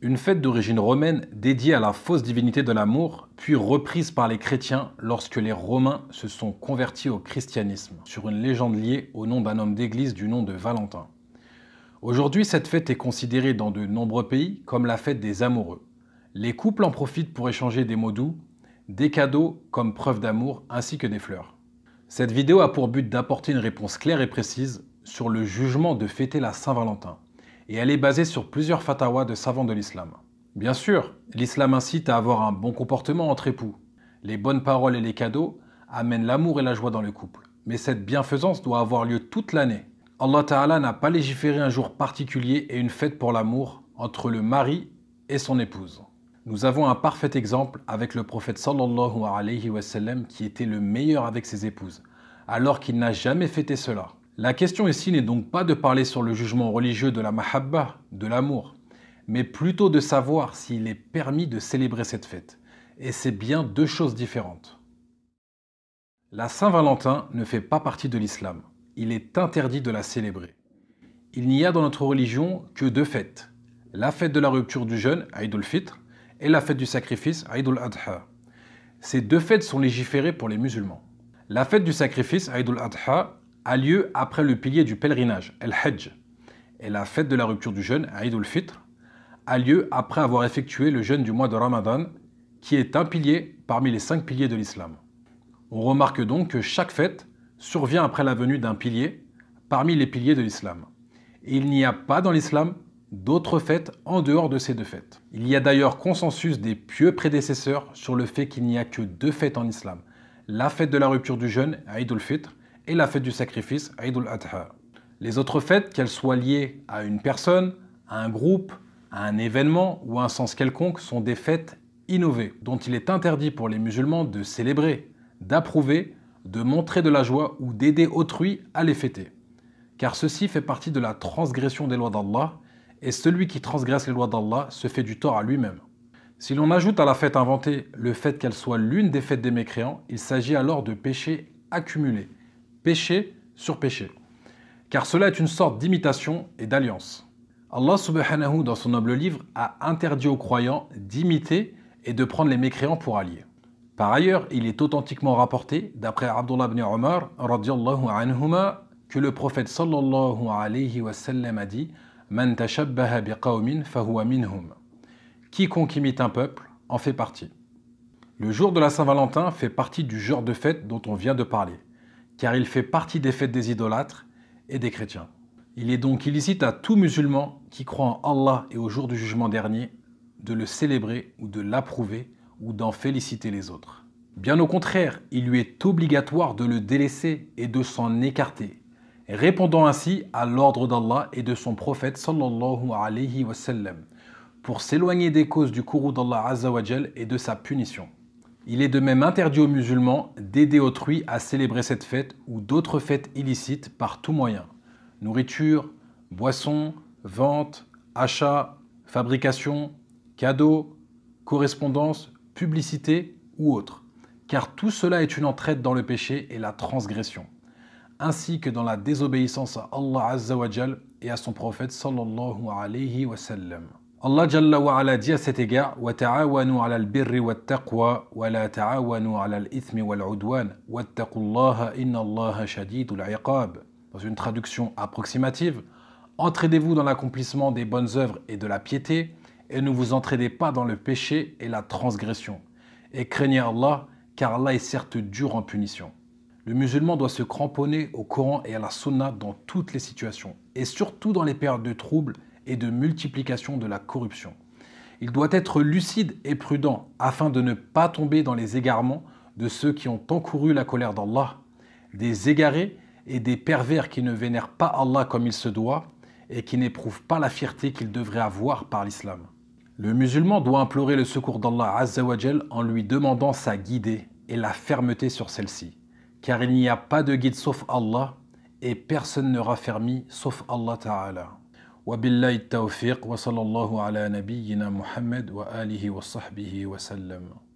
une fête d'origine romaine dédiée à la fausse divinité de l'amour, puis reprise par les chrétiens lorsque les Romains se sont convertis au christianisme, sur une légende liée au nom d'un homme d'église du nom de Valentin. Aujourd'hui, cette fête est considérée dans de nombreux pays comme la fête des amoureux. Les couples en profitent pour échanger des mots doux, des cadeaux comme preuve d'amour, ainsi que des fleurs. Cette vidéo a pour but d'apporter une réponse claire et précise sur le jugement de fêter la Saint-Valentin et elle est basée sur plusieurs fatwas de savants de l'islam. Bien sûr, l'islam incite à avoir un bon comportement entre époux. Les bonnes paroles et les cadeaux amènent l'amour et la joie dans le couple. Mais cette bienfaisance doit avoir lieu toute l'année. Allah Ta'ala n'a pas légiféré un jour particulier et une fête pour l'amour entre le mari et son épouse. Nous avons un parfait exemple avec le prophète sallallahu alayhi wa sallam qui était le meilleur avec ses épouses, alors qu'il n'a jamais fêté cela. La question ici n'est donc pas de parler sur le jugement religieux de la mahabba, de l'amour, mais plutôt de savoir s'il est permis de célébrer cette fête. Et c'est bien deux choses différentes. La Saint-Valentin ne fait pas partie de l'islam. Il est interdit de la célébrer. Il n'y a dans notre religion que deux fêtes. La fête de la rupture du jeûne, Eid fitr et la fête du sacrifice, Eid adha Ces deux fêtes sont légiférées pour les musulmans. La fête du sacrifice, Eid adha a lieu après le pilier du pèlerinage, El Hajj, et la fête de la rupture du jeûne, Eid al-Fitr, a lieu après avoir effectué le jeûne du mois de Ramadan, qui est un pilier parmi les cinq piliers de l'islam. On remarque donc que chaque fête survient après la venue d'un pilier parmi les piliers de l'islam. Il n'y a pas dans l'islam d'autres fêtes en dehors de ces deux fêtes. Il y a d'ailleurs consensus des pieux prédécesseurs sur le fait qu'il n'y a que deux fêtes en islam, la fête de la rupture du jeûne, Eid al-Fitr, et la fête du sacrifice, Eid al-Adha. Les autres fêtes, qu'elles soient liées à une personne, à un groupe, à un événement ou à un sens quelconque, sont des fêtes innovées, dont il est interdit pour les musulmans de célébrer, d'approuver, de montrer de la joie ou d'aider autrui à les fêter. Car ceci fait partie de la transgression des lois d'Allah, et celui qui transgresse les lois d'Allah se fait du tort à lui-même. Si l'on ajoute à la fête inventée le fait qu'elle soit l'une des fêtes des mécréants, il s'agit alors de péchés accumulés, péché sur péché. Car cela est une sorte d'imitation et d'alliance. Allah subhanahu dans son noble livre a interdit aux croyants d'imiter et de prendre les mécréants pour alliés. Par ailleurs, il est authentiquement rapporté, d'après Abdullah ibn Omar, que le prophète sallallahu alayhi wa a dit Quiconque imite un peuple en fait partie. Le jour de la Saint-Valentin fait partie du genre de fête dont on vient de parler car il fait partie des fêtes des idolâtres et des chrétiens. Il est donc illicite à tout musulman qui croit en Allah et au jour du jugement dernier de le célébrer ou de l'approuver ou d'en féliciter les autres. Bien au contraire, il lui est obligatoire de le délaisser et de s'en écarter, répondant ainsi à l'ordre d'Allah et de son prophète sallallahu alayhi wa sallam, pour s'éloigner des causes du courroux d'Allah et de sa punition. Il est de même interdit aux musulmans d'aider autrui à célébrer cette fête ou d'autres fêtes illicites par tout moyen. Nourriture, boissons, vente, achat, fabrication, cadeaux, correspondance, publicité ou autre. Car tout cela est une entraide dans le péché et la transgression, ainsi que dans la désobéissance à Allah Azzawajal et à son prophète sallallahu alayhi wa sallam. Allah ala dit à cet égard Dans une traduction approximative, entraidez-vous dans l'accomplissement des bonnes œuvres et de la piété et ne vous entraidez pas dans le péché et la transgression. Et craignez Allah car Allah est certes dur en punition. Le musulman doit se cramponner au Coran et à la Sunna dans toutes les situations et surtout dans les périodes de troubles et de multiplication de la corruption. Il doit être lucide et prudent afin de ne pas tomber dans les égarements de ceux qui ont encouru la colère d'Allah, des égarés et des pervers qui ne vénèrent pas Allah comme il se doit et qui n'éprouvent pas la fierté qu'ils devraient avoir par l'islam. Le musulman doit implorer le secours d'Allah Azzawajal en lui demandant sa guidée et la fermeté sur celle-ci, car il n'y a pas de guide sauf Allah et personne ne raffermit sauf Allah Ta'ala. وبالله التوفيق وصلى الله على نبينا محمد وآله وصحبه وسلم